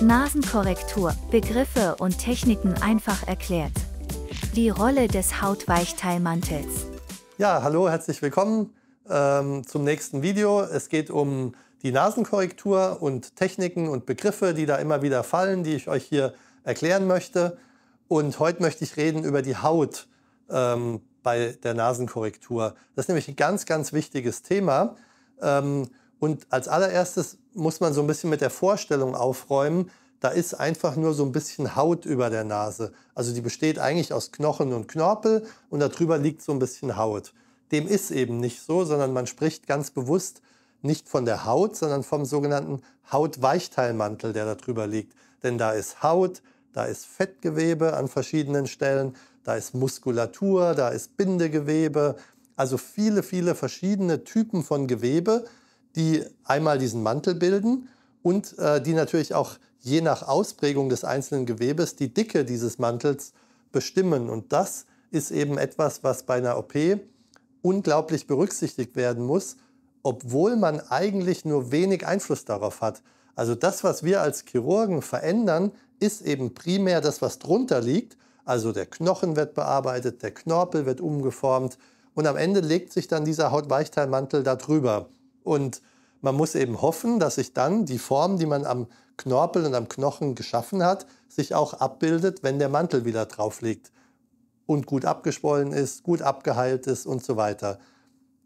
Nasenkorrektur, Begriffe und Techniken einfach erklärt. Die Rolle des Hautweichteilmantels. Ja, hallo, herzlich willkommen ähm, zum nächsten Video. Es geht um die Nasenkorrektur und Techniken und Begriffe, die da immer wieder fallen, die ich euch hier erklären möchte. Und heute möchte ich reden über die Haut ähm, bei der Nasenkorrektur. Das ist nämlich ein ganz, ganz wichtiges Thema. Ähm, und als allererstes muss man so ein bisschen mit der Vorstellung aufräumen, da ist einfach nur so ein bisschen Haut über der Nase. Also die besteht eigentlich aus Knochen und Knorpel und darüber liegt so ein bisschen Haut. Dem ist eben nicht so, sondern man spricht ganz bewusst nicht von der Haut, sondern vom sogenannten Hautweichteilmantel, der darüber liegt. Denn da ist Haut, da ist Fettgewebe an verschiedenen Stellen, da ist Muskulatur, da ist Bindegewebe. Also viele, viele verschiedene Typen von Gewebe, die einmal diesen Mantel bilden und äh, die natürlich auch je nach Ausprägung des einzelnen Gewebes die Dicke dieses Mantels bestimmen. Und das ist eben etwas, was bei einer OP unglaublich berücksichtigt werden muss, obwohl man eigentlich nur wenig Einfluss darauf hat. Also das, was wir als Chirurgen verändern, ist eben primär das, was drunter liegt. Also der Knochen wird bearbeitet, der Knorpel wird umgeformt und am Ende legt sich dann dieser Hautweichteilmantel darüber. Und man muss eben hoffen, dass sich dann die Form, die man am Knorpel und am Knochen geschaffen hat, sich auch abbildet, wenn der Mantel wieder drauf liegt und gut abgeschwollen ist, gut abgeheilt ist und so weiter.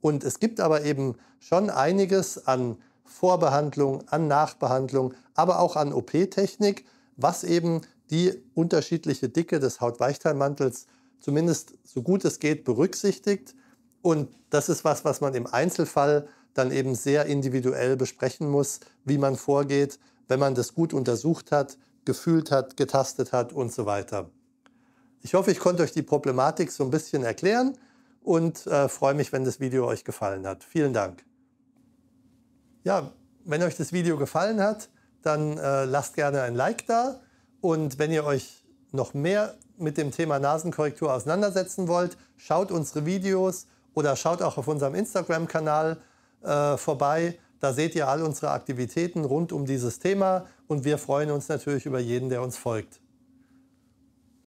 Und es gibt aber eben schon einiges an Vorbehandlung, an Nachbehandlung, aber auch an OP-Technik, was eben die unterschiedliche Dicke des Hautweichteilmantels zumindest so gut es geht berücksichtigt. Und das ist was, was man im Einzelfall dann eben sehr individuell besprechen muss, wie man vorgeht, wenn man das gut untersucht hat, gefühlt hat, getastet hat und so weiter. Ich hoffe, ich konnte euch die Problematik so ein bisschen erklären und äh, freue mich, wenn das Video euch gefallen hat. Vielen Dank. Ja, wenn euch das Video gefallen hat, dann äh, lasst gerne ein Like da und wenn ihr euch noch mehr mit dem Thema Nasenkorrektur auseinandersetzen wollt, schaut unsere Videos oder schaut auch auf unserem Instagram-Kanal äh, vorbei. Da seht ihr all unsere Aktivitäten rund um dieses Thema und wir freuen uns natürlich über jeden, der uns folgt.